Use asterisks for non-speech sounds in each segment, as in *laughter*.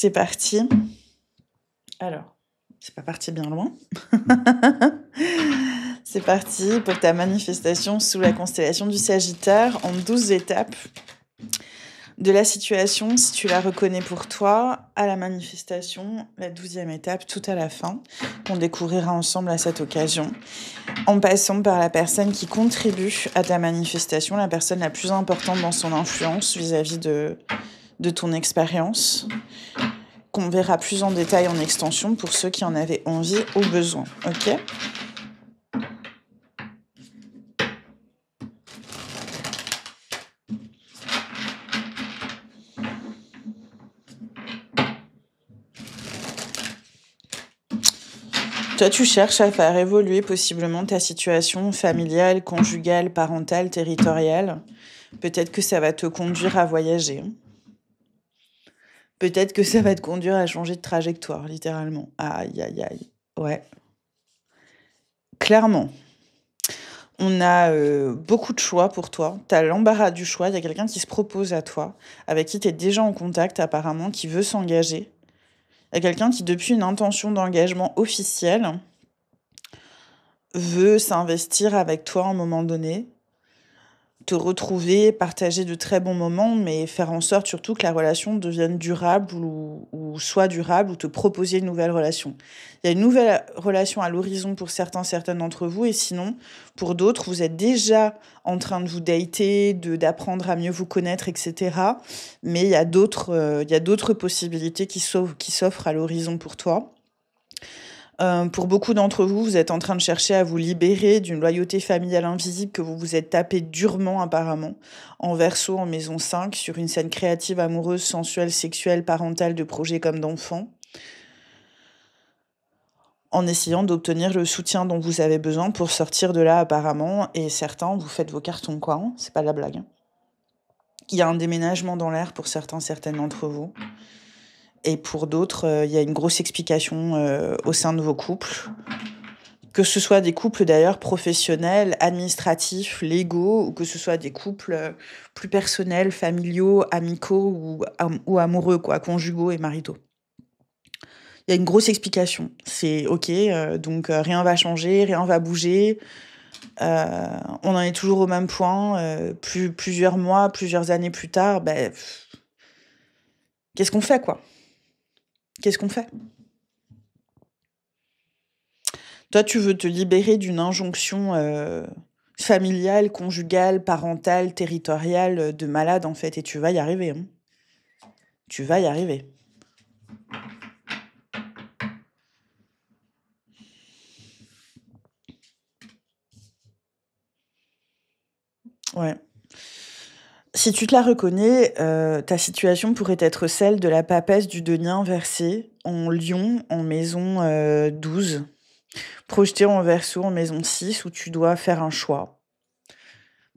c'est parti. Alors, c'est pas parti bien loin. *laughs* c'est parti pour ta manifestation sous la constellation du Sagittaire en 12 étapes. De la situation, si tu la reconnais pour toi, à la manifestation, la douzième étape, tout à la fin, qu'on découvrira ensemble à cette occasion, en passant par la personne qui contribue à ta manifestation, la personne la plus importante dans son influence vis à -vis de de ton expérience qu'on verra plus en détail en extension pour ceux qui en avaient envie ou besoin. Ok Toi, tu cherches à faire évoluer possiblement ta situation familiale, conjugale, parentale, territoriale. Peut-être que ça va te conduire à voyager peut-être que ça va te conduire à changer de trajectoire, littéralement. Aïe, aïe, aïe. Ouais. Clairement. On a euh, beaucoup de choix pour toi. Tu as l'embarras du choix. Il y a quelqu'un qui se propose à toi, avec qui tu es déjà en contact apparemment, qui veut s'engager. Il y a quelqu'un qui, depuis une intention d'engagement officielle, veut s'investir avec toi à un moment donné te retrouver, partager de très bons moments, mais faire en sorte surtout que la relation devienne durable ou, soit durable ou te proposer une nouvelle relation. Il y a une nouvelle relation à l'horizon pour certains, certaines d'entre vous, et sinon, pour d'autres, vous êtes déjà en train de vous dater, d'apprendre à mieux vous connaître, etc. Mais euh, il y a d'autres, possibilités qui s'offrent à l'horizon pour toi. Euh, pour beaucoup d'entre vous, vous êtes en train de chercher à vous libérer d'une loyauté familiale invisible que vous vous êtes tapé durement apparemment, en verso, en maison 5, sur une scène créative, amoureuse, sensuelle, sexuelle, parentale, de projets comme d'enfants, en essayant d'obtenir le soutien dont vous avez besoin pour sortir de là apparemment, et certains, vous faites vos cartons quoi, c'est pas de la blague. Hein. Il y a un déménagement dans l'air pour certains, certaines d'entre vous. Et pour d'autres, euh, il y a une grosse explication euh, au sein de vos couples. Que ce soit des couples d'ailleurs professionnels, administratifs, légaux, ou que ce soit des couples euh, plus personnels, familiaux, amicaux ou, ou amoureux, quoi, conjugaux et maritaux il y a une grosse explication. C'est OK, donc rien va changer, rien va bouger. on en est toujours au même point. plus, plusieurs mois, plusieurs années plus tard, ben, qu'est-ce qu'on fait, quoi Qu'est-ce qu'on fait Toi, tu veux te libérer d'une injonction euh, familiale, conjugale, parentale, territoriale euh, de malade, en fait, et tu vas y arriver. Hein. tu vas y arriver. Ouais. Si tu te la reconnais, euh, ta situation pourrait être celle de la papesse du denier inversé en Lyon, en maison 12, euh, projetée en verso en maison 6 où tu dois faire un choix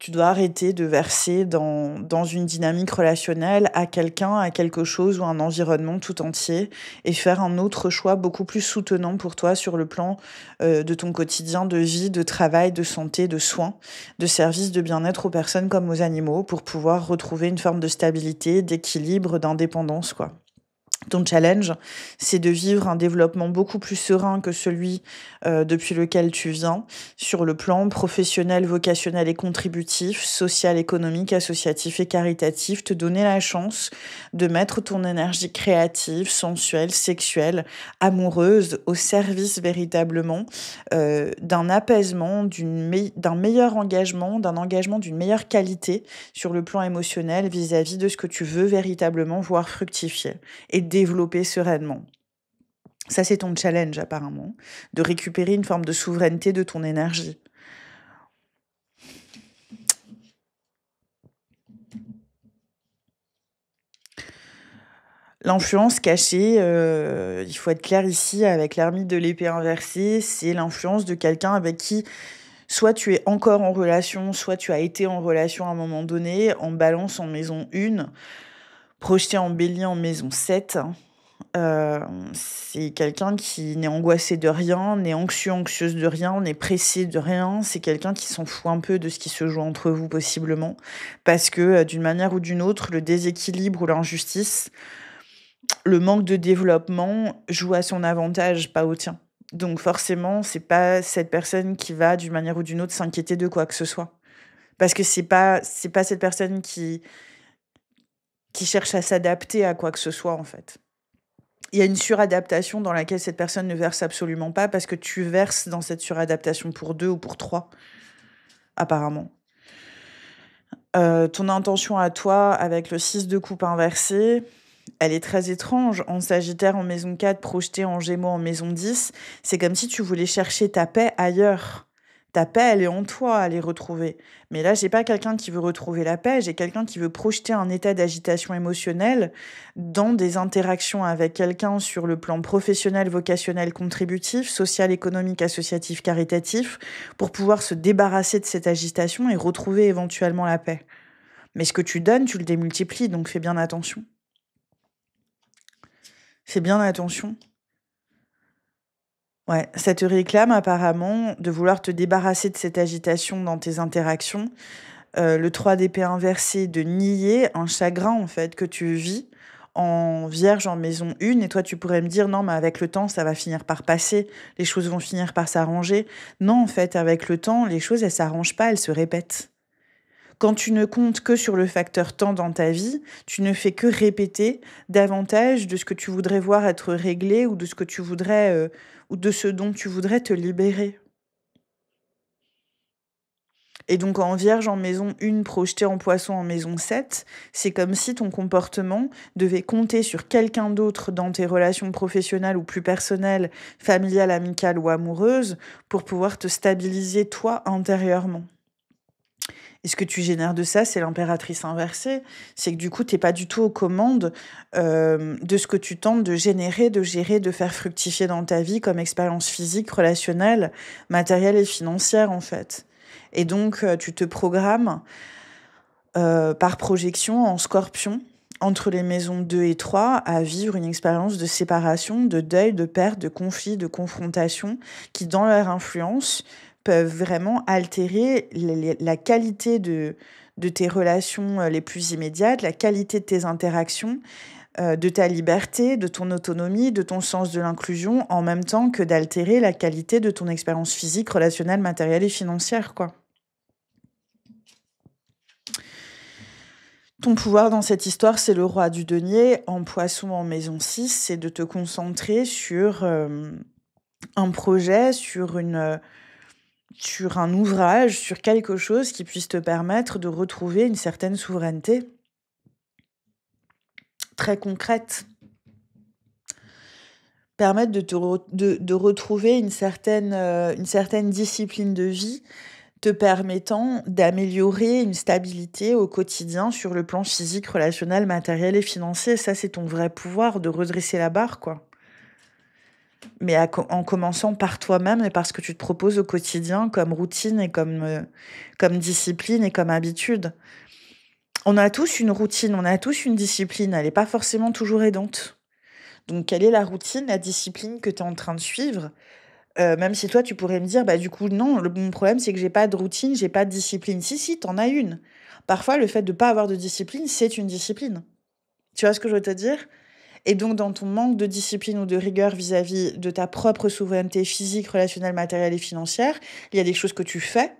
tu dois arrêter de verser dans, dans une dynamique relationnelle à quelqu'un, à quelque chose ou un environnement tout entier et faire un autre choix beaucoup plus soutenant pour toi sur le plan euh, de ton quotidien de vie, de travail, de santé, de soins, de services, de bien-être aux personnes comme aux animaux pour pouvoir retrouver une forme de stabilité, d'équilibre, d'indépendance, quoi. Ton challenge, c'est de vivre un développement beaucoup plus serein que celui euh, depuis lequel tu viens sur le plan professionnel, vocationnel et contributif, social, économique, associatif et caritatif. Te donner la chance de mettre ton énergie créative, sensuelle, sexuelle, amoureuse au service véritablement euh, d'un apaisement, d'un meilleur engagement, d'un engagement d'une meilleure qualité sur le plan émotionnel vis-à-vis -vis de ce que tu veux véritablement voir fructifier. Et développer sereinement. Ça, c'est ton challenge apparemment, de récupérer une forme de souveraineté de ton énergie. L'influence cachée, euh, il faut être clair ici avec l'ermite de l'épée inversée, c'est l'influence de quelqu'un avec qui soit tu es encore en relation, soit tu as été en relation à un moment donné, en balance en maison une projeté en bélier en maison 7. Hein, euh, c'est quelqu'un qui n'est angoissé de rien, n'est anxieux, anxieuse de rien, n'est pressé de rien. C'est quelqu'un qui s'en fout un peu de ce qui se joue entre vous possiblement. Parce que euh, d'une manière ou d'une autre, le déséquilibre ou l'injustice, le manque de développement joue à son avantage, pas au tien. Donc forcément, c'est pas cette personne qui va d'une manière ou d'une autre s'inquiéter de quoi que ce soit. Parce que c'est pas, c'est pas cette personne qui, qui cherche à s'adapter à quoi que ce soit, en fait. Il y a une suradaptation dans laquelle cette personne ne verse absolument pas parce que tu verses dans cette suradaptation pour deux ou pour trois, apparemment. Euh, ton intention à toi avec le 6 de coupe inversé, elle est très étrange. En Sagittaire, en maison 4, projeté en Gémeaux, en maison 10, c'est comme si tu voulais chercher ta paix ailleurs ta paix, elle est en toi, à les retrouver. Mais là, j'ai pas quelqu'un qui veut retrouver la paix, j'ai quelqu'un qui veut projeter un état d'agitation émotionnelle dans des interactions avec quelqu'un sur le plan professionnel, vocationnel, contributif, social, économique, associatif, caritatif, pour pouvoir se débarrasser de cette agitation et retrouver éventuellement la paix. Mais ce que tu donnes, tu le démultiplies, donc fais bien attention. Fais bien attention. Ouais, ça réclame apparemment de vouloir te débarrasser de cette agitation dans tes interactions. Euh, le 3DP inversé, de nier un chagrin en fait que tu vis en vierge en maison une. et toi tu pourrais me dire non mais avec le temps ça va finir par passer, les choses vont finir par s'arranger. Non en fait avec le temps les choses elles s'arrangent pas, elles se répètent. Quand tu ne comptes que sur le facteur temps dans ta vie, tu ne fais que répéter davantage de ce que tu voudrais voir être réglé ou de ce que tu voudrais euh, ou de ce dont tu voudrais te libérer. Et donc en vierge en maison 1, projetée en poisson en maison 7, c'est comme si ton comportement devait compter sur quelqu'un d'autre dans tes relations professionnelles ou plus personnelles, familiales, amicales ou amoureuses, pour pouvoir te stabiliser toi intérieurement. Et ce que tu génères de ça, c'est l'impératrice inversée. C'est que du coup, tu n'es pas du tout aux commandes euh, de ce que tu tentes de générer, de gérer, de faire fructifier dans ta vie comme expérience physique, relationnelle, matérielle et financière, en fait. Et donc, euh, tu te programmes euh, par projection en scorpion entre les maisons 2 et 3 à vivre une expérience de séparation, de deuil, de perte, de conflit, de confrontation qui, dans leur influence, peuvent vraiment altérer la qualité de, de tes relations euh, les plus immédiates, la qualité de tes interactions, euh, de ta liberté, de ton autonomie, de ton sens de l'inclusion, en même temps que d'altérer la qualité de ton expérience physique, relationnelle, matérielle et financière, quoi. Ton pouvoir dans cette histoire, c'est le roi du denier. En poisson, en maison 6, c'est de te concentrer sur euh, un projet, sur une, sur un ouvrage, sur quelque chose qui puisse te permettre de retrouver une certaine souveraineté très concrète. Permettre de, de, retrouver une certaine, euh, une certaine discipline de vie te permettant d'améliorer une stabilité au quotidien sur le plan physique, relationnel, matériel et financier. Ça, c'est ton vrai pouvoir de redresser la barre, quoi mais en commençant par toi-même et par ce que tu te proposes au quotidien comme routine et comme, euh, comme discipline et comme habitude. On a tous une routine, on a tous une discipline, elle n'est pas forcément toujours aidante. Donc quelle est la routine, la discipline que tu es en train de suivre euh, même si toi tu pourrais me dire bah du coup non le mon problème c'est que j'ai pas de routine j'ai pas de discipline si si tu en as une parfois le fait de ne pas avoir de discipline c'est une discipline tu vois ce que je veux te dire et donc, dans ton manque de discipline ou de rigueur vis-à-vis de ta propre souveraineté physique, relationnelle, matérielle et financière, il y a des choses que tu fais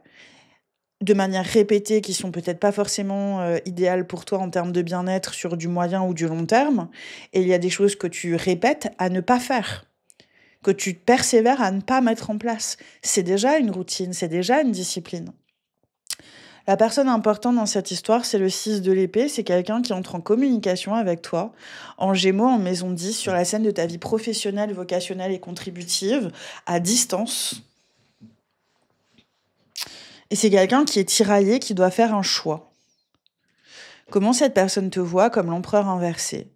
de manière répétée qui sont peut-être pas forcément euh, idéales pour toi en termes de bien-être sur du moyen ou du long terme. Et il y a des choses que tu répètes à ne pas faire, que tu persévères à ne pas mettre en place. C'est déjà une routine, c'est déjà une discipline. La personne importante dans cette histoire, c'est le 6 de l'épée, c'est quelqu'un qui entre en communication avec toi, en gémeaux, en maison 10, sur la scène de ta vie professionnelle, vocationnelle et contributive, à distance. Et c'est quelqu'un qui est tiraillé, qui doit faire un choix. Comment cette personne te voit comme l'empereur inversé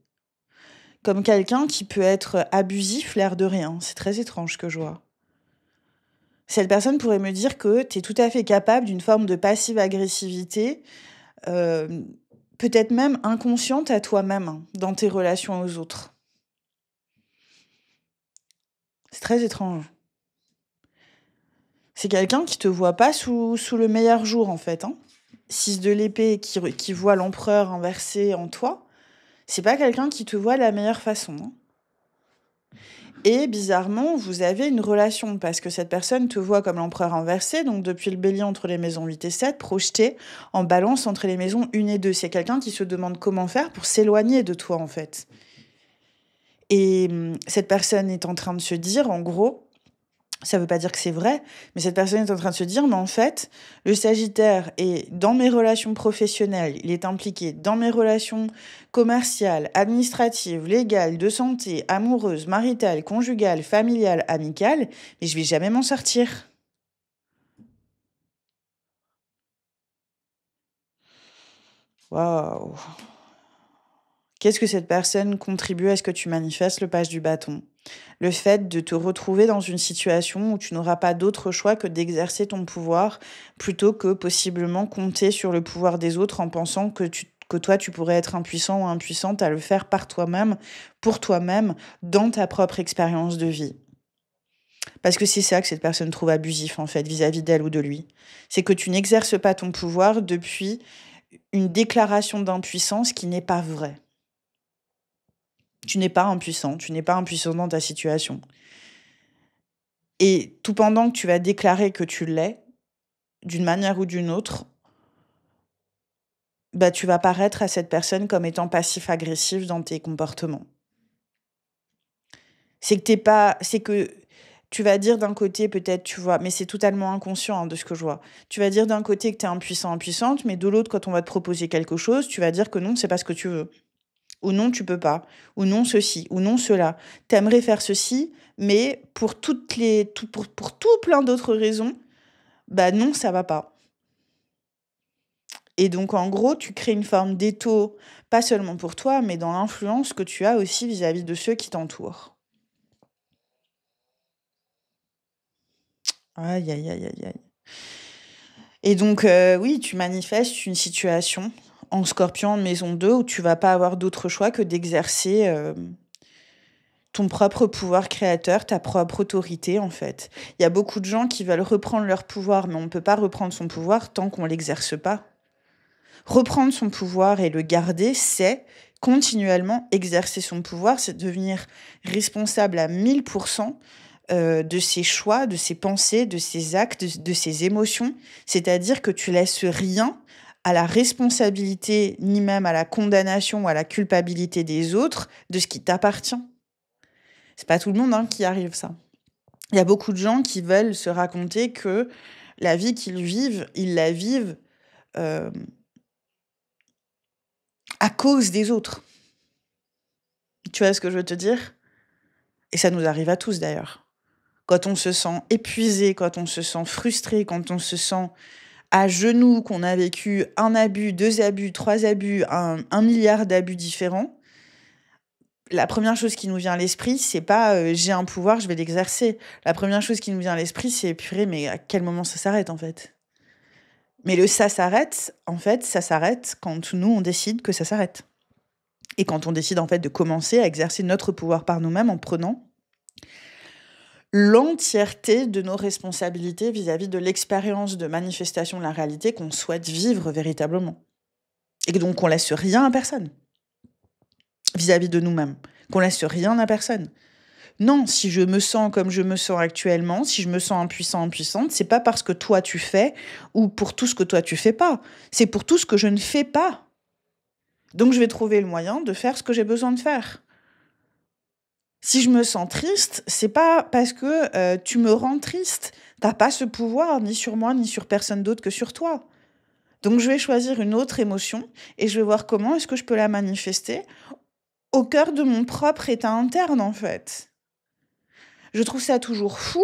Comme quelqu'un qui peut être abusif, l'air de rien. C'est très étrange que je vois. Cette personne pourrait me dire que tu es tout à fait capable d'une forme de passive agressivité, euh, peut-être même inconsciente à toi-même, hein, dans tes relations aux autres. C'est très étrange. C'est quelqu'un qui te voit pas sous, le meilleur jour, en fait. Hein. Six de l'épée qui, qui voit l'empereur inversé en toi, c'est pas quelqu'un qui te voit de la meilleure façon. Hein. Et bizarrement, vous avez une relation parce que cette personne te voit comme l'empereur inversé, donc depuis le bélier entre les maisons 8 et 7, projeté en balance entre les maisons 1 et 2. C'est quelqu'un qui se demande comment faire pour s'éloigner de toi en fait. Et hum, cette personne est en train de se dire, en gros, ça ne veut pas dire que c'est vrai, mais cette personne est en train de se dire, mais en fait, le Sagittaire est dans mes relations professionnelles, il est impliqué dans mes relations commerciales, administratives, légales, de santé, amoureuses, maritales, conjugales, familiales, amicales, mais je vais jamais m'en sortir. Waouh. Qu'est-ce que cette personne contribue à ce que tu manifestes le page du bâton le fait de te retrouver dans une situation où tu n'auras pas d'autre choix que d'exercer ton pouvoir plutôt que possiblement compter sur le pouvoir des autres en pensant que que toi, tu pourrais être impuissant ou impuissante à le faire par toi-même, pour toi-même, dans ta propre expérience de vie. Parce que c'est ça que cette personne trouve abusif, en fait, vis-à-vis d'elle ou de lui. C'est que tu n'exerces pas ton pouvoir depuis une déclaration d'impuissance qui n'est pas vraie. Tu n'es pas impuissant, tu n'es pas impuissant dans ta situation. Et tout pendant que tu vas déclarer que tu l'es, d'une manière ou d'une autre, bah, tu vas paraître à cette personne comme étant passif-agressif dans tes comportements. C'est que pas, c'est que tu vas dire d'un côté peut-être, tu vois, mais c'est totalement inconscient hein, de ce que je vois. Tu vas dire d'un côté que tu es impuissant, impuissante, mais de l'autre, quand on va te proposer quelque chose, tu vas dire que non, c'est pas ce que tu veux ou non tu peux pas, ou non ceci, ou non cela. T'aimerais faire ceci, mais pour toutes les, tout, pour, tout plein d'autres raisons, bah non, ça va pas. Et donc, en gros, tu crées une forme d'étau, pas seulement pour toi, mais dans l'influence que tu as aussi vis-à-vis de ceux qui t'entourent. Aïe, aïe, aïe, aïe, aïe. Et donc, euh, oui, tu manifestes une situation en scorpion en maison 2 où tu vas pas avoir d'autre choix que d'exercer euh, ton propre pouvoir créateur, ta propre autorité en fait. Il y a beaucoup de gens qui veulent reprendre leur pouvoir, mais on ne peut pas reprendre son pouvoir tant qu'on l'exerce pas. Reprendre son pouvoir et le garder, c'est continuellement exercer son pouvoir, c'est devenir responsable à 1000% euh, de ses choix, de ses pensées, de ses actes, de ses émotions. C'est-à-dire que tu laisses rien à la responsabilité, ni même à la condamnation ou à la culpabilité des autres de ce qui t'appartient. C'est pas tout le monde hein, qui arrive ça. Il y a beaucoup de gens qui veulent se raconter que la vie qu'ils vivent, ils la vivent euh, à cause des autres. Tu vois ce que je veux te dire Et ça nous arrive à tous d'ailleurs. Quand on se sent épuisé, quand on se sent frustré, quand on se sent à genoux, qu'on a vécu un abus, deux abus, trois abus, un, milliard d'abus différents, la première chose qui nous vient à l'esprit, c'est pas euh, j'ai un pouvoir, je vais l'exercer. La première chose qui nous vient à l'esprit, c'est purée, mais à quel moment ça s'arrête en fait Mais le ça s'arrête, en fait, ça s'arrête quand nous on décide que ça s'arrête. Et quand on décide en fait de commencer à exercer notre pouvoir par nous-mêmes en prenant l'entièreté de nos responsabilités vis-à-vis de l'expérience de manifestation de la réalité qu'on souhaite vivre véritablement. Et donc qu'on laisse rien à personne vis-à-vis -vis de nous-mêmes, qu'on laisse rien à personne. Non, si je me sens comme je me sens actuellement, si je me sens impuissant, impuissante, c'est pas parce que toi tu fais ou pour tout ce que toi tu fais pas. C'est pour tout ce que je ne fais pas. Donc je vais trouver le moyen de faire ce que j'ai besoin de faire. Si je me sens triste, c'est pas parce que euh, tu me rends triste. T'as pas ce pouvoir ni sur moi ni sur personne d'autre que sur toi. Donc je vais choisir une autre émotion et je vais voir comment est-ce que je peux la manifester au cœur de mon propre état interne en fait. Je trouve ça toujours fou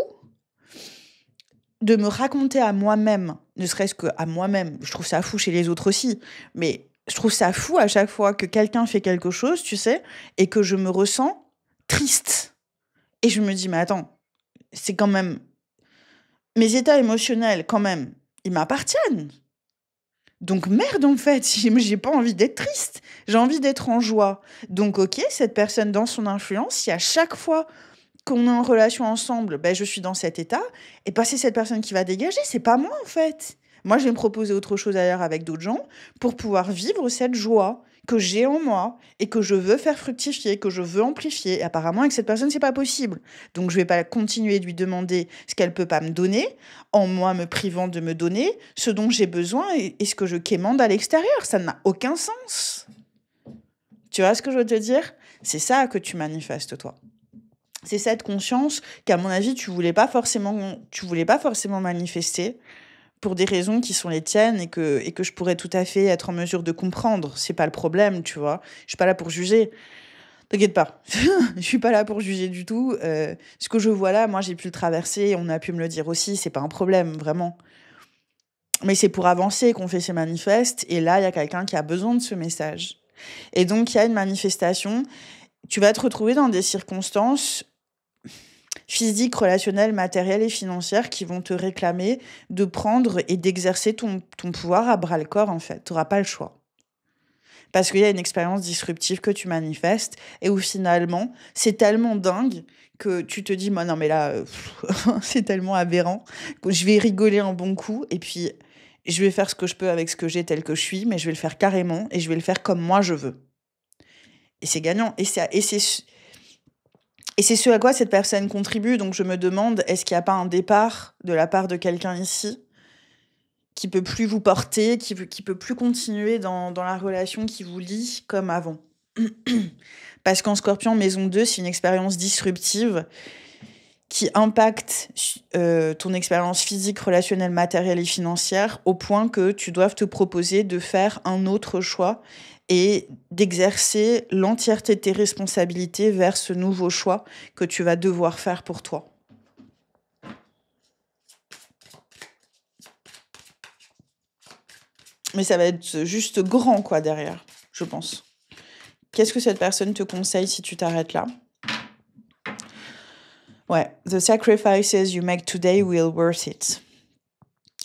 de me raconter à moi-même, ne serait-ce que à moi-même. Je trouve ça fou chez les autres aussi, mais je trouve ça fou à chaque fois que quelqu'un fait quelque chose, tu sais, et que je me ressens triste. Et je me dis, mais attends, c'est quand même. Mes états émotionnels, quand même, ils m'appartiennent. Donc merde en fait, *laughs* j'ai pas envie d'être triste, j'ai envie d'être en joie. Donc ok, cette personne dans son influence, si à chaque fois qu'on est en relation ensemble, ben je suis dans cet état, et passer ben, cette personne qui va dégager, c'est pas moi en fait. Moi, je vais me proposer autre chose ailleurs avec d'autres gens pour pouvoir vivre cette joie que j'ai en moi et que je veux faire fructifier, que je veux amplifier. apparemment, avec cette personne, c'est pas possible. Donc, je vais pas continuer de lui demander ce qu'elle peut pas me donner, en moi me privant de me donner ce dont j'ai besoin et, ce que je quémande à l'extérieur. Ça n'a aucun sens. Tu vois ce que je veux te dire C'est ça que tu manifestes, toi. C'est cette conscience qu'à mon avis, tu voulais pas forcément, tu voulais pas forcément manifester pour des raisons qui sont les tiennes et que, et que je pourrais tout à fait être en mesure de comprendre. C'est pas le problème, tu vois. Je suis pas là pour juger. T'inquiète pas, *laughs* je suis pas là pour juger du tout. Euh, ce que je vois là, moi j'ai pu le traverser, on a pu me le dire aussi, c'est pas un problème, vraiment. Mais c'est pour avancer qu'on fait ces manifestes, et là il y a quelqu'un qui a besoin de ce message. Et donc il y a une manifestation, tu vas te retrouver dans des circonstances physiques, relationnelles, matérielles et financières qui vont te réclamer de prendre et d'exercer ton, pouvoir à bras le corps, en fait. Tu n'auras pas le choix. Parce qu'il y a une expérience disruptive que tu manifestes et où finalement, c'est tellement dingue que tu te dis, moi non mais là, euh, *laughs* c'est tellement aberrant, que je vais rigoler un bon coup et puis je vais faire ce que je peux avec ce que j'ai tel que je suis, mais je vais le faire carrément et je vais le faire comme moi je veux. Et c'est gagnant. Et, et c'est et c'est ce à quoi cette personne contribue. Donc je me demande, est-ce qu'il n'y a pas un départ de la part de quelqu'un ici qui peut plus vous porter, qui, ne qui peut plus continuer dans, la relation qui vous lie comme avant *clears throat* Parce qu'en Scorpion, Maison 2, c'est une expérience disruptive qui impacte euh, ton expérience physique, relationnelle, matérielle et financière au point que tu dois te proposer de faire un autre choix et d'exercer l'entièreté de tes responsabilités vers ce nouveau choix que tu vas devoir faire pour toi. Mais ça va être juste grand, quoi, derrière, je pense. Qu'est-ce que cette personne te conseille si tu t'arrêtes là Ouais, The sacrifices you make today will worth it.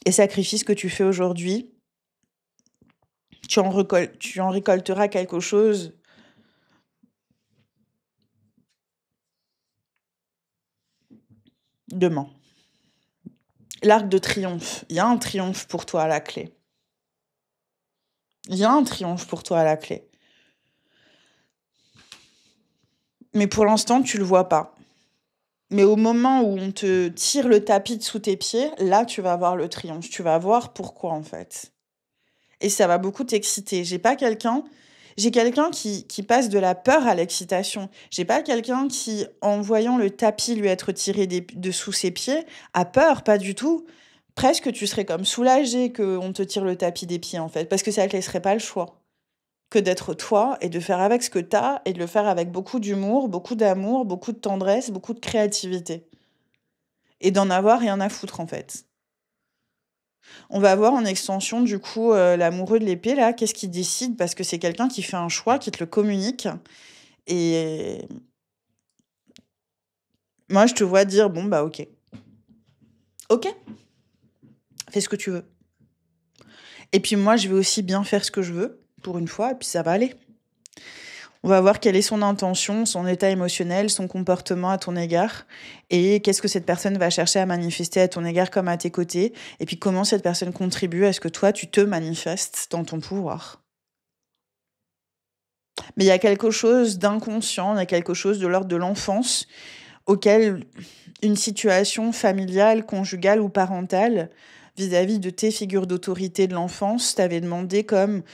Les sacrifices que tu fais aujourd'hui tu en, récolteras quelque chose demain. L'arc de triomphe, il y a un triomphe pour toi à la clé. Il y a un triomphe pour toi à la clé. Mais pour l'instant, tu le vois pas. Mais au moment où on te tire le tapis de sous tes pieds, là, tu vas voir le triomphe. Tu vas voir pourquoi, en fait et ça va beaucoup t'exciter. J'ai pas quelqu'un, j'ai quelqu'un qui, passe de la peur à l'excitation. J'ai pas quelqu'un qui, en voyant le tapis lui être tiré des, de sous ses pieds, a peur, pas du tout. Presque tu serais comme soulagé qu'on te tire le tapis des pieds en fait, parce que ça te laisserait pas le choix que d'être toi et de faire avec ce que t'as, et de le faire avec beaucoup d'humour, beaucoup d'amour, beaucoup de tendresse, beaucoup de créativité. Et d'en avoir rien à foutre en fait. On va voir en extension, du coup, euh, l'amoureux de l'épée, là, qu'est-ce qu'il décide Parce que c'est quelqu'un qui fait un choix, qui te le communique. Et moi, je te vois dire, bon, bah ok. Ok. Fais ce que tu veux. Et puis moi, je vais aussi bien faire ce que je veux, pour une fois, et puis ça va aller. On va voir quelle est son intention, son état émotionnel, son comportement à ton égard et qu'est-ce que cette personne va chercher à manifester à ton égard comme à tes côtés et puis comment cette personne contribue à ce que toi tu te manifestes dans ton pouvoir. Mais il y a quelque chose d'inconscient, il y a quelque chose de l'ordre de l'enfance auquel une situation familiale, conjugale ou parentale vis-à-vis -vis de tes figures d'autorité de l'enfance t'avait demandé comme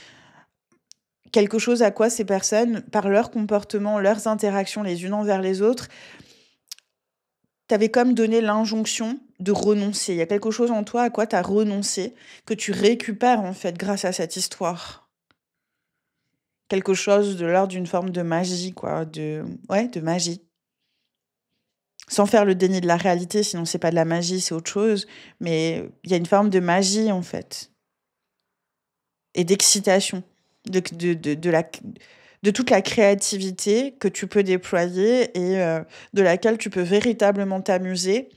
quelque chose à quoi ces personnes, par leur comportement, leurs interactions les unes envers les autres, t'avais comme donné l'injonction de renoncer. Il y a quelque chose en toi à quoi tu as renoncé, que tu récupères en fait grâce à cette histoire. Quelque chose de l'ordre d'une forme de magie, quoi, de ouais, de magie. Sans faire le déni de la réalité, sinon c'est pas de la magie, c'est autre chose, mais il y a une forme de magie en fait et d'excitation de, la de toute la créativité que tu peux déployer et euh, de laquelle tu peux véritablement t'amuser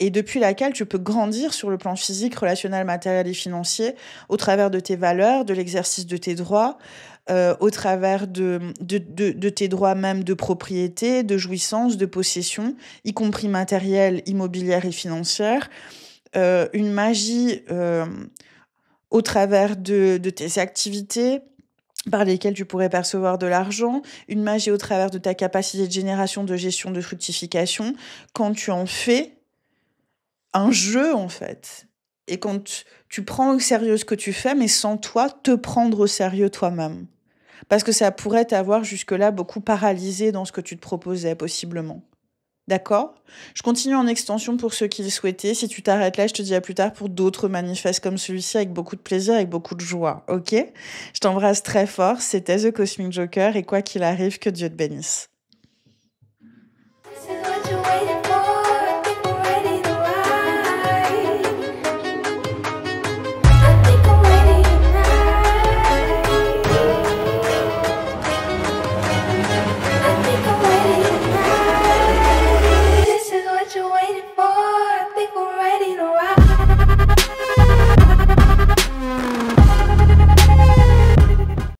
et depuis laquelle tu peux grandir sur le plan physique, relationnel, matériel et financier au travers de tes valeurs, de l'exercice de tes droits, euh, au travers de de, tes droits même de propriété, de jouissance, de possession, y compris matérielle, immobilière et financière. Euh, une magie au travers de, de tes activités, par lesquels tu pourrais percevoir de l'argent, une magie au travers de ta capacité de génération, de gestion, de fructification, quand tu en fais un jeu en fait. Et quand tu prends au sérieux ce que tu fais, mais sans toi, te prendre au sérieux toi-même. Parce que ça pourrait t'avoir jusque-là beaucoup paralysé dans ce que tu te proposais possiblement. D'accord Je continue en extension pour ceux qui le souhaitaient. Si tu t'arrêtes là, je te dis à plus tard pour d'autres manifestes comme celui-ci avec beaucoup de plaisir, avec beaucoup de joie. Ok Je t'embrasse très fort. C'était The Cosmic Joker et quoi qu'il arrive, que Dieu te bénisse.